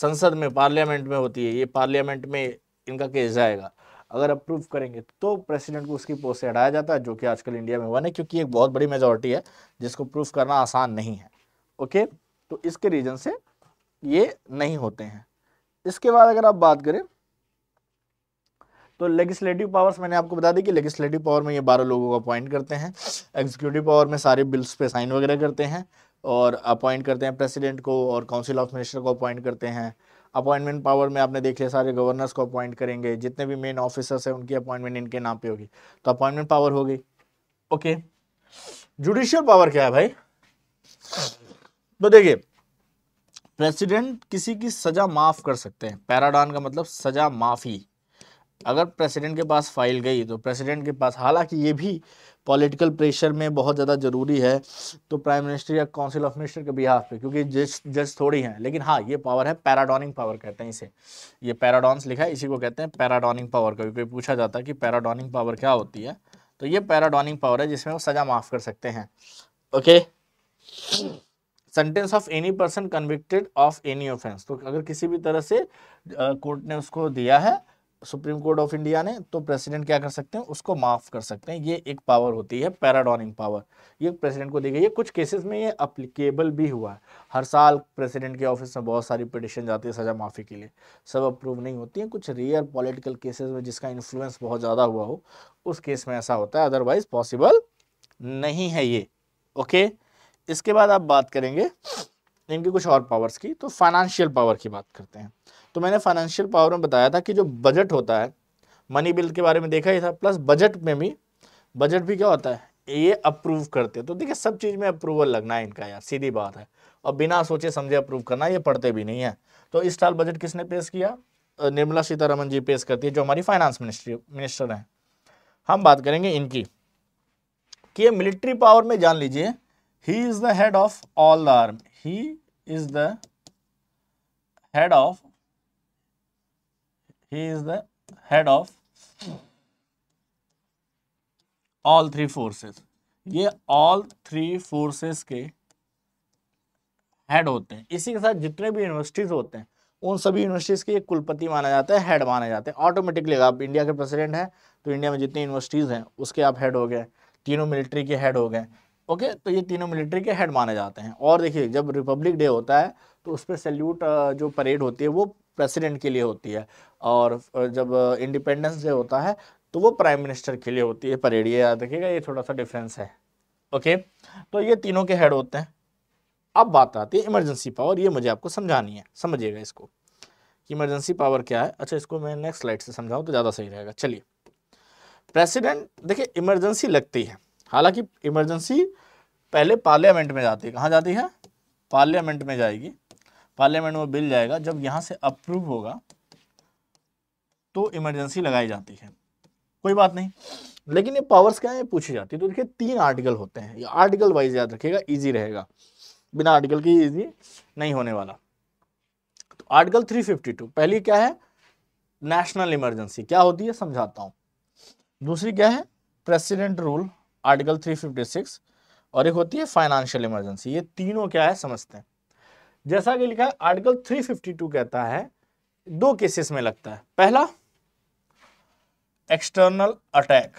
संसद में पार्लियामेंट में होती है ये पार्लियामेंट में इनका केस जाएगा अगर अप्रूव करेंगे तो प्रेसिडेंट को उसकी पोस्ट से हटाया जाता है जो कि आजकल इंडिया में हुआ है क्योंकि एक बहुत बड़ी मेजोरिटी है जिसको प्रूफ करना आसान नहीं है ओके तो इसके रीजन से ये नहीं होते हैं इसके बाद अगर आप बात करें तो लेजिस्लेटिव पावर्स मैंने आपको बता दी कि लेजिस्लेटिव पावर में ये बारह लोगों को अपॉइंट करते हैं एग्जीक्यूटिव पावर में सारे बिल्स पे साइन वगैरह करते हैं और अपॉइंट करते हैं प्रेसिडेंट को और काउंसिल ऑफ मिनिस्टर को अपॉइंट करते हैं अपॉइंटमेंट पावर में आपने देख लिया सारे गवर्नर्स को अपॉइंट करेंगे जितने भी मेन ऑफिसर्स हैं उनकी अपॉइंटमेंट इनके नाम पे होगी तो अपॉइंटमेंट पावर हो गई ओके जुडिशियल पावर क्या है भाई तो देखिए प्रेसिडेंट किसी की सजा माफ कर सकते हैं पैराडान का मतलब सजा माफी अगर प्रेसिडेंट के पास फाइल गई तो प्रेसिडेंट के पास हालांकि ये भी पॉलिटिकल प्रेशर में बहुत ज़्यादा ज़रूरी है तो प्राइम मिनिस्टर या काउंसिल ऑफ मिनिस्टर के बिहाफ पे क्योंकि जज जज थोड़ी हैं लेकिन हाँ ये पावर है पैराडोनिंग पावर कहते हैं इसे ये पैराडॉन्स लिखा है इसी को कहते हैं पैराडोनिंग पावर का क्योंकि पूछा जाता है कि पैराडोनिंग पावर क्या होती है तो ये पैराडोनिंग पावर है जिसमें वो सज़ा माफ़ कर सकते हैं okay sentence of any person convicted of any offence तो अगर किसी भी तरह से कोर्ट ने उसको दिया है सुप्रीम कोर्ट ऑफ इंडिया ने तो प्रेसिडेंट क्या कर सकते हैं उसको माफ कर सकते हैं ये एक पावर होती है पैराडोनिंग पावर ये प्रेसिडेंट को दी गई है कुछ केसेस में ये अप्लीकेबल भी हुआ है हर साल प्रेसिडेंट के ऑफिस में बहुत सारी पिटिशन जाती है सजा माफ़ी के लिए सब अप्रूव नहीं होती है कुछ रियर पॉलिटिकल केसेस में जिसका इन्फ्लुएंस बहुत ज़्यादा हुआ हो उस केस में ऐसा होता है अदरवाइज पॉसिबल नहीं है ये ओके इसके बाद आप बात करेंगे इनकी कुछ और पावर्स की तो फाइनेंशियल पावर की बात करते हैं तो मैंने फाइनेंशियल पावर में बताया था कि जो बजट होता है मनी बिल के बारे में देखा ही था प्लस बजट में भी बजट भी क्या होता है ये अप्रूव करते हैं तो देखिए सब चीज़ में अप्रूवल लगना है इनका यार सीधी बात है और बिना सोचे समझे अप्रूव करना ये पढ़ते भी नहीं है तो इस साल बजट किसने पेश किया निर्मला सीतारमन जी पेश करती है जो हमारी फाइनेंस मिनिस्ट्री मिनिस्टर हैं हम बात करेंगे इनकी कि ये मिलिट्री पावर में जान लीजिए he is the head of all the army he is the head of he is the head of all three forces ये all three forces के head होते हैं इसी के साथ जितने भी यूनिवर्सिटीज होते हैं उन सभी यूनिवर्सिटीज़ के कुलपति माना जाता है हेड माने जाते हैं ऑटोमेटिकली आप इंडिया के प्रेसिडेंट हैं तो इंडिया में जितनी यूनिवर्सिटीज़ हैं उसके आप हेड हो गए तीनों मिलिट्री के हेड हो गए ओके तो ये तीनों मिलिट्री के हेड माने जाते हैं और देखिए जब रिपब्लिक डे होता है तो उस पर सैल्यूट जो परेड होती है वो प्रेसिडेंट के लिए होती है और जब इंडिपेंडेंस डे होता है तो वो प्राइम मिनिस्टर के लिए होती है परेड ये याद रखिएगा ये थोड़ा सा डिफरेंस है ओके तो ये तीनों के हेड होते हैं अब बात आती है इमरजेंसी पावर ये मुझे आपको समझानी है समझिएगा इसको कि इमरजेंसी पावर क्या है अच्छा इसको मैं नेक्स्ट स्लाइड से समझाऊँ तो ज़्यादा सही रहेगा चलिए प्रेसिडेंट देखिए इमरजेंसी लगती है हालांकि इमरजेंसी पहले पार्लियामेंट में जाती है कहाँ जाती है पार्लियामेंट में जाएगी पार्लियामेंट में बिल जाएगा जब यहाँ से अप्रूव होगा तो इमरजेंसी लगाई जाती है कोई बात नहीं लेकिन ये पावर्स क्या है पूछी जाती है तो देखिए तीन आर्टिकल होते हैं ये आर्टिकल वाइज याद रखिएगा इजी रहेगा बिना आर्टिकल के इजी नहीं होने वाला तो आर्टिकल 352 पहली क्या है नेशनल इमरजेंसी क्या होती है समझाता हूं दूसरी क्या है प्रेसिडेंट रूल आर्टिकल 356 और एक होती है फाइनेंशियल इमरजेंसी ये तीनों क्या है समझते हैं जैसा कि लिखा है आर्टिकल थ्री कहता है दो केसेस में लगता है पहला एक्सटर्नल अटैक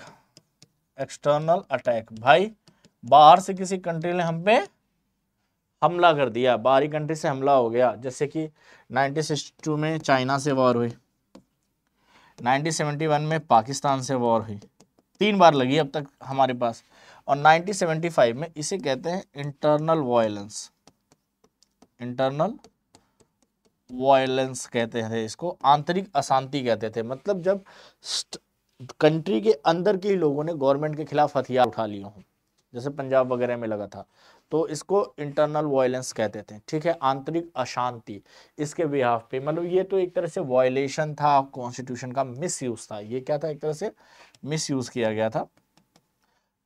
एक्सटर्नल अटैक भाई बाहर से किसी कंट्री ने हम पे हमला कर दिया बाहरी कंट्री से हमला हो गया जैसे कि 1962 में चाइना से वॉर हुई 1971 में पाकिस्तान से वॉर हुई तीन बार लगी अब तक हमारे पास और 1975 में इसे कहते हैं इंटरनल वायलेंस इंटरनल वायलेंस कहते थे इसको आंतरिक अशांति कहते थे मतलब जब कंट्री के अंदर के ही लोगों ने गवर्नमेंट के खिलाफ हथियार उठा लिए हों जैसे पंजाब वगैरह में लगा था तो इसको इंटरनल वायलेंस कहते थे ठीक है आंतरिक अशांति इसके बिहाफ पे मतलब ये तो एक तरह से वायलेशन था कॉन्स्टिट्यूशन का मिसयूज था ये क्या था एक तरह से मिसयूज किया गया था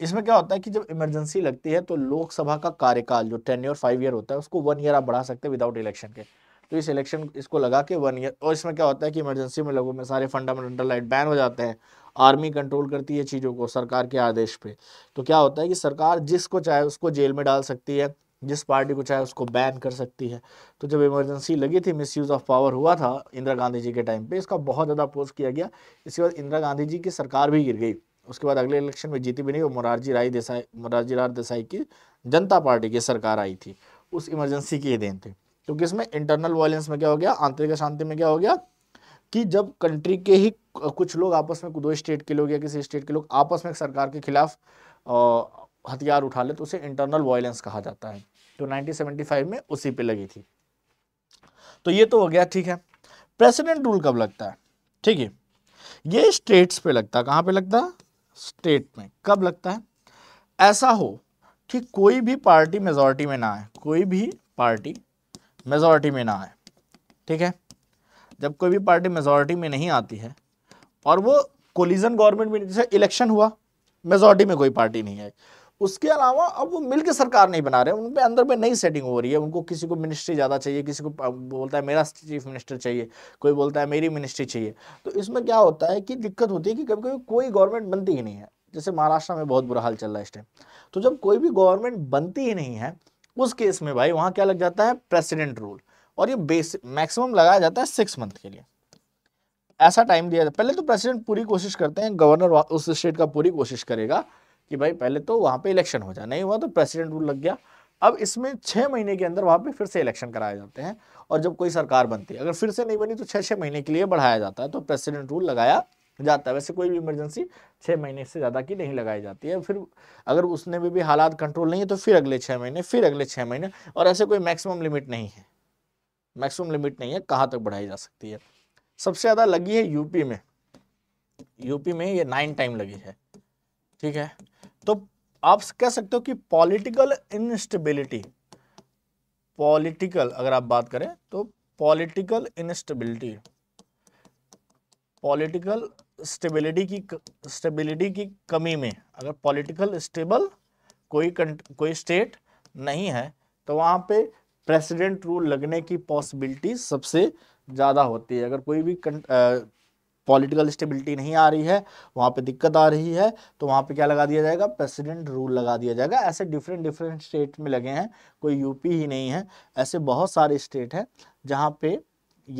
इसमें क्या होता है कि जब इमरजेंसी लगती है तो लोकसभा का कार्यकाल जो टेन ईयर फाइव ईयर होता है उसको वन ईयर आप बढ़ा सकते हैं विदाउट इलेक्शन के तो इस इलेक्शन इसको लगा के वन ईयर और इसमें क्या होता है कि इमरजेंसी में लोगों में सारे फंडामेंटल राइट बैन हो जाते हैं आर्मी कंट्रोल करती है चीज़ों को सरकार के आदेश पे तो क्या होता है कि सरकार जिसको चाहे उसको जेल में डाल सकती है जिस पार्टी को चाहे उसको बैन कर सकती है तो जब इमरजेंसी लगी थी मिसयूज़ ऑफ पावर हुआ था इंदिरा गांधी जी के टाइम पे इसका बहुत ज़्यादा अपोज किया गया इसके बाद इंदिरा गांधी जी की सरकार भी गिर गई उसके बाद अगले इलेक्शन में जीती भी नहीं वो मोरारजी राय देसाई मोरारजी राय देसाई की जनता पार्टी की सरकार आई थी उस इमरजेंसी की देन थी क्योंकि इसमें इंटरनल वायलेंस में क्या हो गया आंतरिक अशांति में क्या हो गया कि जब कंट्री के ही कुछ लोग आपस में दो स्टेट के लोग या किसी स्टेट के लोग आपस में सरकार के खिलाफ हथियार उठा ले तो उसे इंटरनल वायलेंस कहा जाता है तो 1975 में उसी पे लगी थी तो ये तो हो गया ठीक है प्रेसिडेंट रूल कब लगता है ठीक है ये स्टेट्स पे लगता है कहाँ पे लगता है स्टेट में कब लगता है ऐसा हो कि कोई भी पार्टी मेजोरिटी में ना आए कोई भी पार्टी मेजॉरिटी में ना आए ठीक है जब कोई भी पार्टी मेजोरिटी में नहीं आती है और वो कोलिजन गवर्नमेंट में जैसे इलेक्शन हुआ मेजोरिटी में कोई पार्टी नहीं आई उसके अलावा अब वो मिलकर सरकार नहीं बना रहे उन पर अंदर में नई सेटिंग हो रही है उनको किसी को मिनिस्ट्री ज़्यादा चाहिए किसी को बोलता है मेरा चीफ मिनिस्टर चाहिए कोई बोलता है मेरी मिनिस्ट्री चाहिए तो इसमें क्या होता है कि दिक्कत होती है कि कभी कभी कोई गवर्नमेंट बनती ही नहीं है जैसे महाराष्ट्र में बहुत बुरा हाल चल रहा है इस टाइम तो जब कोई भी गवर्नमेंट बनती ही नहीं है उस केस में भाई वहाँ क्या लग जाता है प्रेसिडेंट रूल और ये बेस मैक्सिमम लगाया जाता है सिक्स मंथ के लिए ऐसा टाइम दिया जाता है पहले तो प्रेसिडेंट पूरी कोशिश करते हैं गवर्नर उस स्टेट का पूरी कोशिश करेगा कि भाई पहले तो वहाँ पे इलेक्शन हो जाए नहीं हुआ तो प्रेसिडेंट रूल लग गया अब इसमें छः महीने के अंदर वहाँ पे फिर से इलेक्शन कराए जाते हैं और जब कोई सरकार बनती है अगर फिर से नहीं बनी तो छः छः महीने के लिए बढ़ाया जाता है तो प्रेसिडेंट रूल लगाया जाता है वैसे कोई भी इमरजेंसी छः महीने से ज़्यादा की नहीं लगाई जाती है फिर अगर उसने भी, भी हालात कंट्रोल नहीं है तो फिर अगले छः महीने फिर अगले छः महीने और ऐसे कोई मैक्सिमम लिमिट नहीं है मैक्सिमम लिमिट नहीं है कहाँ तक बढ़ाई जा सकती है सबसे ज़्यादा लगी है यूपी में यूपी में ये नाइन टाइम लगी है ठीक है तो आप कह सकते हो कि पॉलिटिकल इनस्टेबिलिटी पॉलिटिकल अगर आप बात करें तो पॉलिटिकल इनस्टेबिलिटी पॉलिटिकल स्टेबिलिटी की स्टेबिलिटी की कमी में अगर पॉलिटिकल स्टेबल कोई कोई स्टेट नहीं है तो वहाँ पे प्रेसिडेंट रूल लगने की पॉसिबिलिटी सबसे ज़्यादा होती है अगर कोई भी पॉलिटिकल स्टेबिलिटी नहीं आ रही है वहाँ पे दिक्कत आ रही है तो वहाँ पे क्या लगा दिया जाएगा प्रेसिडेंट रूल लगा दिया जाएगा ऐसे डिफरेंट डिफरेंट स्टेट में लगे हैं कोई यूपी ही नहीं है ऐसे बहुत सारे स्टेट हैं जहाँ पे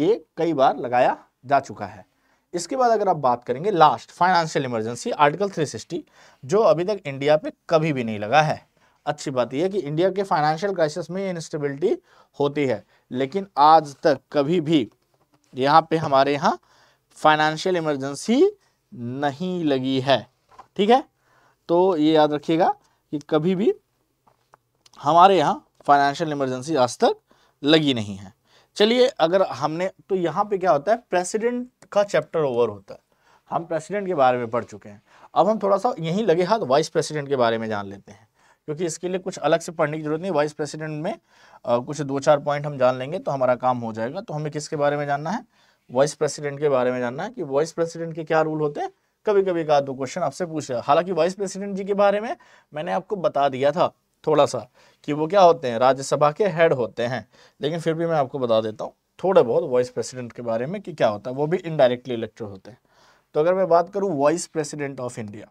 ये कई बार लगाया जा चुका है इसके बाद अगर आप बात करेंगे लास्ट फाइनेंशियल इमरजेंसी आर्टिकल 360 जो अभी तक इंडिया पे कभी भी नहीं लगा है अच्छी बात यह कि इंडिया के फाइनेंशियल क्राइसिस में इंस्टेबिलिटी होती है लेकिन आज तक कभी भी यहाँ पे हमारे यहाँ फाइनेंशियल इमरजेंसी नहीं लगी है ठीक है तो ये याद रखिएगा कि कभी भी हमारे यहाँ फाइनेंशियल इमरजेंसी आज तक लगी नहीं है चलिए अगर हमने तो यहाँ पे क्या होता है प्रेसिडेंट का चैप्टर ओवर होता है हम प्रेसिडेंट के बारे में पढ़ चुके हैं अब हम थोड़ा सा यहीं लगे हाथ वाइस प्रेसिडेंट के बारे में जान लेते हैं क्योंकि इसके लिए कुछ अलग से पढ़ने की जरूरत नहीं वाइस प्रेसिडेंट में आ, कुछ दो चार पॉइंट हम जान लेंगे तो हमारा काम हो जाएगा तो हमें किसके बारे में जानना है वाइस प्रेसिडेंट के बारे में जानना है कि वाइस प्रेसिडेंट के क्या रूल होते हैं कभी कभी का दो क्वेश्चन आपसे पूछ लिया हालांकि वाइस प्रेसिडेंट जी के बारे में मैंने आपको बता दिया था थोड़ा सा कि वो क्या होते हैं राज्यसभा के हेड होते हैं लेकिन फिर भी मैं आपको बता देता हूँ थोड़ा बहुत वाइस प्रेसिडेंट के बारे में कि क्या होता है वो भी इनडायरेक्टली इलेक्टेड होते हैं तो अगर मैं बात करूँ वाइस प्रेसिडेंट ऑफ इंडिया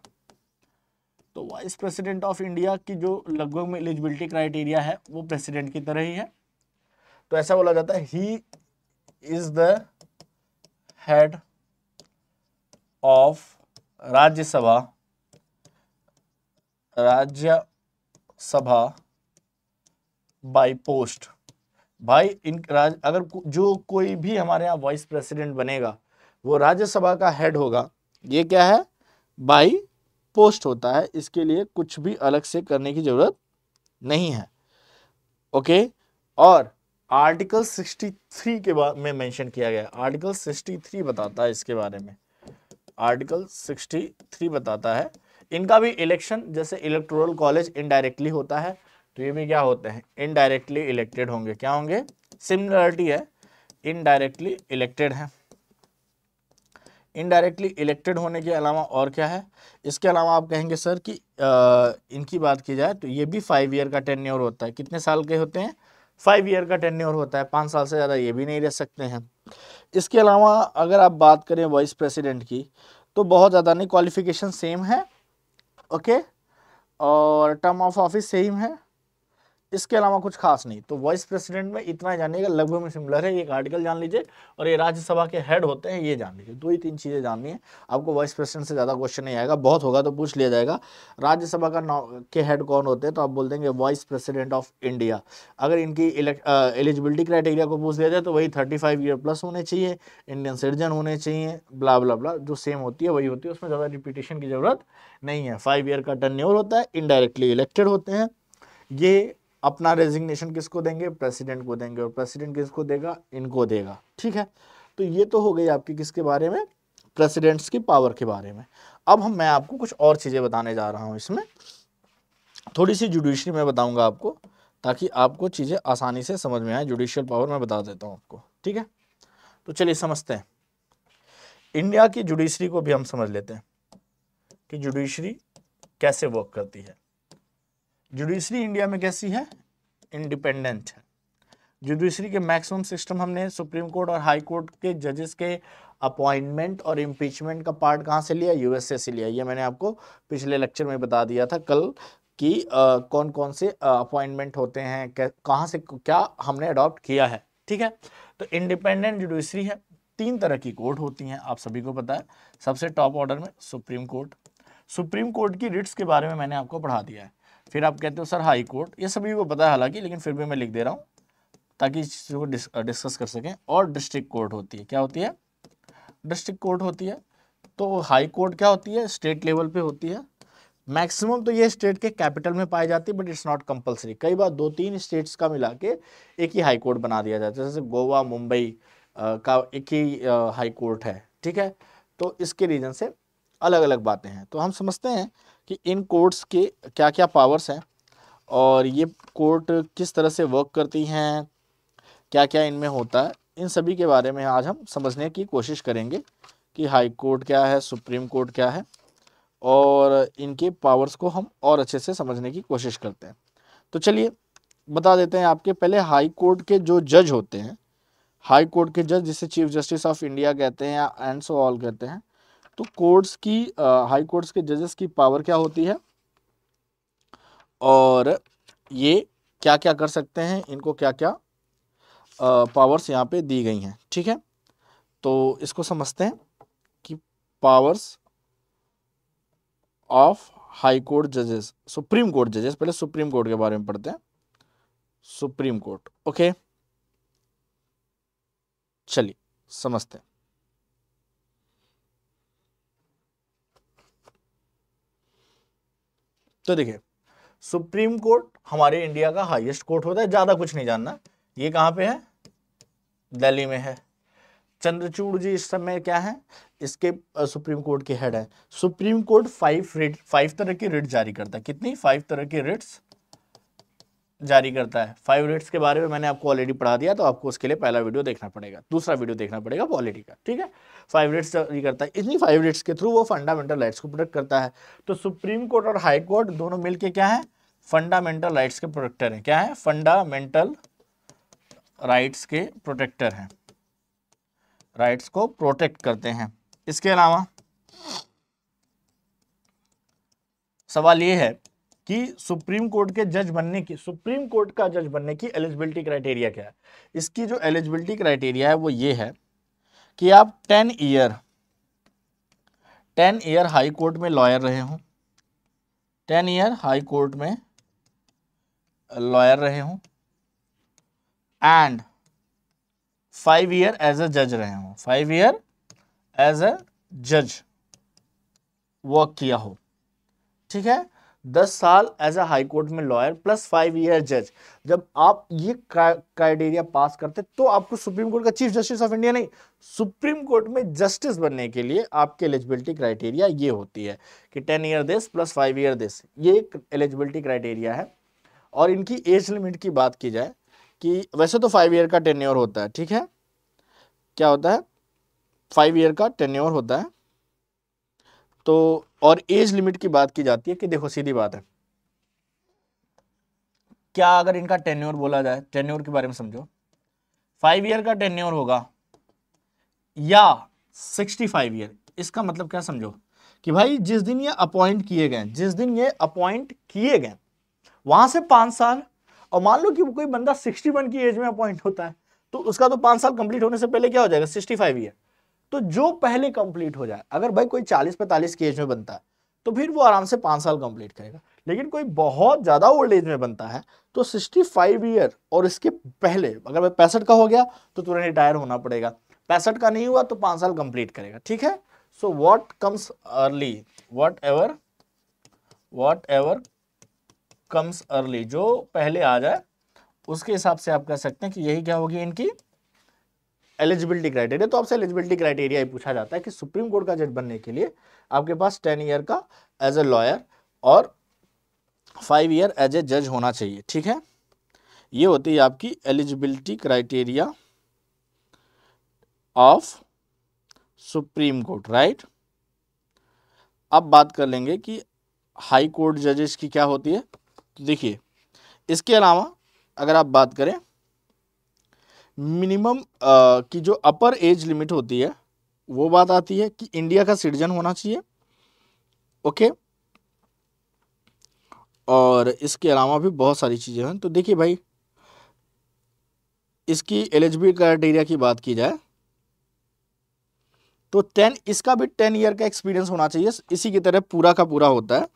तो वाइस प्रेसिडेंट ऑफ इंडिया की जो लगभग में एलिजिबिलिटी क्राइटेरिया है वो प्रेसिडेंट की तरह ही है तो ऐसा बोला जाता है he is the head of Rajya Sabha Rajya Sabha by post भाई इन राज अगर जो कोई भी हमारे यहाँ वाइस प्रेसिडेंट बनेगा वो राज्यसभा का हेड होगा ये क्या है बाई पोस्ट होता है इसके लिए कुछ भी अलग से करने की ज़रूरत नहीं है ओके और आर्टिकल 63 के बारे में मेंशन किया गया आर्टिकल 63 बताता है इसके बारे में आर्टिकल 63 बताता है इनका भी इलेक्शन जैसे इलेक्टोरल कॉलेज इनडायरेक्टली होता है तो ये भी क्या होते हैं इनडायरेक्टली इलेक्टेड होंगे क्या होंगे सिमिलरिटी है इनडायरेक्टली इलेक्टेड हैं इनडायरेक्टली इलेक्टेड होने के अलावा और क्या है इसके अलावा आप कहेंगे सर कि आ, इनकी बात की जाए तो ये भी फाइव ईयर का टेन्योर होता है कितने साल के होते हैं फाइव ईयर का टेन्योर होता है पाँच साल से ज़्यादा ये भी नहीं रह सकते हैं इसके अलावा अगर आप बात करें वाइस प्रेसिडेंट की तो बहुत ज़्यादा नहीं क्वालिफिकेशन सेम है ओके और टर्म ऑफ ऑफिस सेम है इसके अलावा कुछ खास नहीं तो वाइस प्रेसिडेंट में इतना जानिएगा लगभग में सिमिलर है एक आर्टिकल जान लीजिए और ये राज्यसभा के हेड होते हैं ये जान लीजिए दो ही तीन चीज़ें जाननी है आपको वाइस प्रेसिडेंट से ज़्यादा क्वेश्चन नहीं आएगा बहुत होगा तो पूछ लिया जाएगा राज्यसभा का के हेड कौन होते हैं तो आप बोल देंगे वाइस प्रेसिडेंट ऑफ इंडिया अगर इनकी एलिजिबिलिटी क्राइटेरिया को पूछ लिया जाए तो वही थर्टी फाइव ईयर प्लस होने चाहिए इंडियन सिटीजन होने चाहिए ब्ला ब्ला ब्ला जो सेम होती है वही होती है उसमें ज़्यादा रिपीटेशन की ज़रूरत नहीं है फाइव ईयर का टर्न होता है इनडायरेक्टली इलेक्टेड होते हैं ये अपना रेजिग्नेशन किसको देंगे प्रेसिडेंट को देंगे और प्रेसिडेंट किसको देगा इनको देगा ठीक है तो ये तो हो गई आपकी किसके बारे में प्रेसिडेंट्स की पावर के बारे में अब हम मैं आपको कुछ और चीज़ें बताने जा रहा हूँ इसमें थोड़ी सी जुडिशरी मैं बताऊँगा आपको ताकि आपको चीज़ें आसानी से समझ में आए जुडिशियल पावर मैं बता देता हूँ आपको ठीक है तो चलिए समझते हैं इंडिया की जुडिशरी को भी हम समझ लेते हैं कि जुडिशरी कैसे वर्क करती है जुडिशरी इंडिया में कैसी है इंडिपेंडेंट है जुडिशरी के मैक्सिमम सिस्टम हमने सुप्रीम कोर्ट और हाई कोर्ट के जजेस के अपॉइंटमेंट और इम्पीचमेंट का पार्ट कहाँ से लिया यूएसए से लिया ये मैंने आपको पिछले लेक्चर में बता दिया था कल कि आ, कौन कौन से अपॉइंटमेंट होते हैं कहाँ से क्या हमने अडॉप्ट किया है ठीक है तो इंडिपेंडेंट जुडिशरी है तीन तरह की कोर्ट होती हैं आप सभी को पता है सबसे टॉप ऑर्डर में सुप्रीम कोर्ट सुप्रीम कोर्ट की रिट्स के बारे में मैंने आपको पढ़ा दिया है फिर आप कहते हो सर हाई कोर्ट ये सभी को पता है हालांकि लेकिन फिर भी मैं लिख दे रहा हूँ ताकि इस चीज़ों को डिस्कस कर सकें और डिस्ट्रिक्ट कोर्ट होती है क्या होती है डिस्ट्रिक्ट कोर्ट होती है तो हाई कोर्ट क्या होती है स्टेट लेवल पे होती है मैक्सिमम तो ये स्टेट के कैपिटल में पाई जाती है बट इट्स नॉट कंपलसरी कई बार दो तीन स्टेट्स का मिला के एक ही हाई कोर्ट बना दिया जाता है जैसे गोवा मुंबई का एक ही हाई कोर्ट है ठीक है तो इसके रीजन से अलग अलग बातें हैं तो हम समझते हैं कि इन कोर्ट्स के क्या क्या पावर्स हैं और ये कोर्ट किस तरह से वर्क करती हैं क्या क्या इनमें होता है इन सभी के बारे में आज हम समझने की कोशिश करेंगे कि हाई कोर्ट क्या है सुप्रीम कोर्ट क्या है और इनके पावर्स को हम और अच्छे से समझने की कोशिश करते हैं तो चलिए बता देते हैं आपके पहले हाई कोर्ट के जो जज होते हैं हाई कोर्ट के जज जिसे चीफ जस्टिस ऑफ इंडिया कहते हैं या एंड सो ऑल कहते हैं तो कोर्ट्स की हाई कोर्ट्स के जजेस की पावर क्या होती है और ये क्या क्या कर सकते हैं इनको क्या क्या पावर्स यहाँ पे दी गई हैं ठीक है तो इसको समझते हैं कि पावर्स ऑफ हाई कोर्ट जजेस सुप्रीम कोर्ट जजेस पहले सुप्रीम कोर्ट के बारे में पढ़ते हैं सुप्रीम कोर्ट ओके चलिए समझते हैं तो देखिए सुप्रीम कोर्ट हमारे इंडिया का हाईएस्ट कोर्ट होता है ज़्यादा कुछ नहीं जानना ये कहां पे है दिल्ली में है चंद्रचूड़ जी इस समय क्या है इसके सुप्रीम कोर्ट के हेड है supreme court five writ five तरह की रिट जारी करता है कितनी फाइव तरह की रिट्स जारी करता है फाइव रेट्स के बारे में मैंने आपको ऑलरेडी पढ़ा दिया तो आपको उसके लिए पहला वीडियो देखना पड़ेगा दूसरा वीडियो देखना पड़ेगा पॉलिटी का ठीक है फाइव रेट्स जारी करता है इन्हीं फाइव रेट्स के थ्रू वो फंडामेंटल राइट्स को प्रोटेक्ट करता है तो सुप्रीम कोर्ट और हाई कोर्ट दोनों मिलकर क्या है फंडामेंटल राइट्स के प्रोटेक्टर हैं क्या है फंडामेंटल राइट्स के प्रोटेक्टर हैं राइट्स को प्रोटेक्ट करते हैं इसके अलावा सवाल ये है कि सुप्रीम कोर्ट के जज बनने की सुप्रीम कोर्ट का जज बनने की एलिजिबिलिटी क्राइटेरिया क्या है इसकी जो एलिजिबिलिटी क्राइटेरिया है वो ये है कि आप ten year ten year high court में लॉयर रहे हों टेन ईयर हाई कोर्ट में लॉयर रहे हों and five year as a जज रहे हों फाइव ईयर एज अ जज वर्क किया हो ठीक है दस साल एज ए हाई कोर्ट में लॉयर प्लस फाइव ईयर जज जब आप ये क्राइटेरिया पास करते तो आपको सुप्रीम कोर्ट का चीफ जस्टिस ऑफ इंडिया नहीं सुप्रीम कोर्ट में जस्टिस बनने के लिए आपकी एलिजिबिलिटी क्राइटेरिया ये होती है कि ten year this plus five year this ये एक एलिजिबिलिटी क्राइटेरिया है और इनकी एज लिमिट की बात की जाए कि वैसे तो फाइव ईयर का टेन ईयर होता है ठीक है क्या होता है फाइव ईयर का टेन ईयर होता है तो और एज लिमिट की बात की जाती है कि देखो सीधी बात है क्या अगर इनका टेन्योर बोला जाए टेन्योर के बारे में समझो फाइव ईयर का टेन्योर होगा या सिक्सटी फाइव ईयर इसका मतलब क्या समझो कि भाई जिस दिन ये अपॉइंट किए गए जिस दिन ये अपॉइंट किए गए वहां से पांच साल और मान लो कि कोई बंदा सिक्सटी वन की एज में अपॉइंट होता है तो उसका तो पांच साल कंप्लीट होने से पहले क्या हो जाएगा सिक्सटी फाइव ईयर तो जो पहले कंप्लीट हो जाए अगर भाई कोई चालीस पैंतालीस की एज में बनता है तो फिर वो आराम से पांच साल कंप्लीट करेगा लेकिन कोई बहुत ज़्यादा ओल्ड एज में बनता है तो सिक्सटी फाइव ईयर और इसके पहले अगर भाई पैंसठ का हो गया तो तुरंत रिटायर होना पड़ेगा पैंसठ का नहीं हुआ तो पांच साल कंप्लीट करेगा ठीक है so what comes early whatever whatever comes early जो पहले आ जाए उसके हिसाब से आप कह सकते हैं कि यही क्या होगी इनकी एलिजिबिलिटी क्राइटेरिया तो आपसे एलिजिबिलिटी क्राइटेरिया ही पूछा जाता है कि सुप्रीम कोर्ट का जज बनने के लिए आपके पास टेन ईयर का एज ए लॉयर और फाइव ईयर एज ए जज होना चाहिए ठीक है ये होती है आपकी eligibility criteria of supreme court right अब बात कर लेंगे कि हाई कोर्ट जजेस की क्या होती है तो देखिए इसके अलावा अगर आप बात करें मिनिमम की जो अपर एज लिमिट होती है वो बात आती है कि इंडिया का सिटीजन होना चाहिए ओके और इसके अलावा भी बहुत सारी चीज़ें हैं तो देखिए भाई इसकी एलिजिबिलिटी क्राइटेरिया की बात की जाए तो टेन इसका भी टेन ईयर का एक्सपीरियंस होना चाहिए इसी की तरह पूरा का पूरा होता है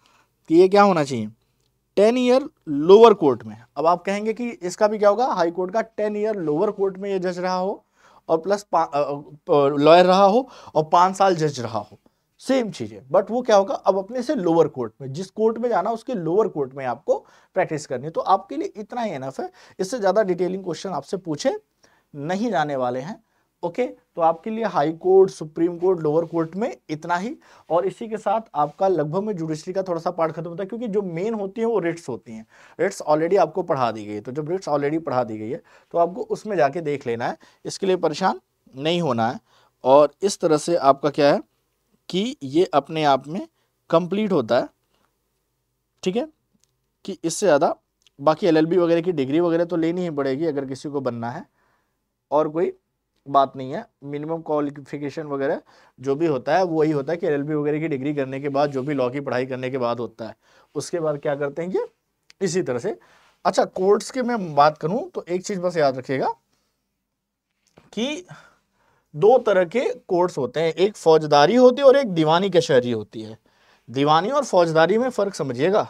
कि ये क्या होना चाहिए टेन ईयर लोअर कोर्ट में अब आप कहेंगे कि इसका भी क्या होगा हाई कोर्ट का टेन ईयर लोअर कोर्ट में ये जज रहा हो और प्लस लॉयर रहा हो और पांच साल जज रहा हो सेम चीज़ है बट वो क्या होगा अब अपने से लोअर कोर्ट में जिस कोर्ट में जाना उसके लोअर कोर्ट में आपको प्रैक्टिस करनी है तो आपके लिए इतना ही एनफ है इससे ज़्यादा डिटेलिंग क्वेश्चन आपसे पूछे नहीं जाने वाले हैं ओके तो आपके लिए high court supreme court lower court में इतना ही और इसी के साथ आपका लगभग में जुडिशरी का थोड़ा सा पार्ट खत्म होता है क्योंकि जो मेन होती हैं वो रिट्स होती हैं रिट्स ऑलरेडी आपको पढ़ा दी गई है तो जब रिट्स ऑलरेडी पढ़ा दी गई है तो आपको उसमें जाके देख लेना है इसके लिए परेशान नहीं होना है और इस तरह से आपका क्या है कि ये अपने आप में कंप्लीट होता है ठीक है कि इससे ज़्यादा बाकी एलएलबी वगैरह की डिग्री वगैरह तो लेनी ही पड़ेगी अगर किसी को बनना है और कोई बात नहीं है मिनिमम क्वालिफिकेशन वगैरह जो भी होता है वही होता है कि एल वगैरह की डिग्री करने के बाद जो भी लॉ की पढ़ाई करने के बाद होता है उसके बाद क्या करते हैं ये इसी तरह से अच्छा कोर्ट्स की मैं बात करूं तो एक चीज़ बस याद रखिएगा कि दो तरह के कोर्ट्स होते हैं एक फौजदारी होती है और एक दीवानी कचहरी होती है दीवानी और फौजदारी में फ़र्क समझिएगा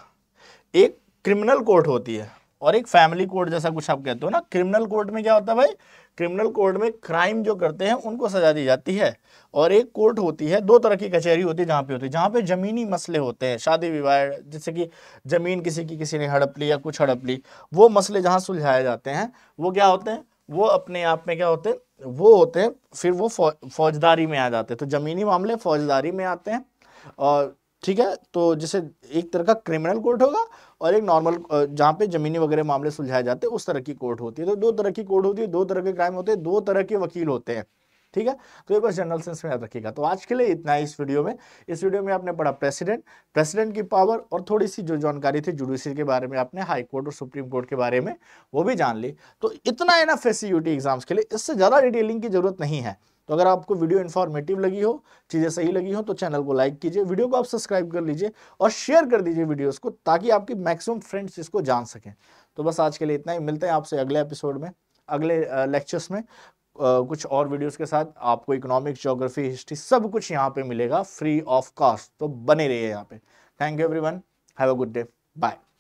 एक क्रिमिनल कोर्ट होती है और एक फैमिली कोर्ट जैसा कुछ आप कहते हो ना क्रिमिनल कोर्ट में क्या होता है भाई क्रिमिनल कोर्ट में क्राइम जो करते हैं उनको सजा दी जाती है और एक कोर्ट होती है दो तरह की कचहरी होती है जहाँ पे होती है जहाँ पे ज़मीनी मसले होते हैं शादी विवाह जैसे कि ज़मीन किसी की किसी ने हड़प ली या कुछ हड़प ली वो मसले जहाँ सुलझाए जाते हैं वो क्या होते हैं वो अपने आप में क्या होते हैं वो होते हैं फिर वो फौजदारी में आ जाते हैं तो ज़मीनी मामले फौजदारी में आते हैं और ठीक है तो जैसे एक तरह का क्रिमिनल कोर्ट होगा और एक नॉर्मल जहाँ पे जमीनी वगैरह मामले सुलझाए जाते हैं उस तरह की कोर्ट होती है तो दो तरह की कोर्ट होती है दो तरह के क्राइम होते हैं दो तरह के वकील होते हैं ठीक है तो एक बस जनरल सेंस में याद रखिएगा तो आज के लिए इतना ही इस वीडियो में इस वीडियो में आपने पढ़ा प्रेसिडेंट प्रेसिडेंट की पावर और थोड़ी सी जो जानकारी थी जुडिशरी के बारे में आपने हाई कोर्ट और सुप्रीम कोर्ट के बारे में वो भी जान ली तो इतना है ना फेसी एग्जाम्स के लिए इससे ज़्यादा डिटेलिंग की जरूरत नहीं है तो अगर आपको वीडियो इन्फॉर्मेटिव लगी हो चीज़ें सही लगी हो तो चैनल को लाइक कीजिए वीडियो को आप सब्सक्राइब कर लीजिए और शेयर कर दीजिए वीडियोस को ताकि आपके मैक्सिमम फ्रेंड्स इसको जान सकें तो बस आज के लिए इतना ही मिलते हैं आपसे अगले एपिसोड में अगले लेक्चर्स में कुछ और वीडियोज़ के साथ आपको इकोनॉमिक्स जोग्राफी हिस्ट्री सब कुछ यहाँ पर मिलेगा फ्री ऑफ कॉस्ट तो बने रहिए यहाँ पे thank you every have a good day bye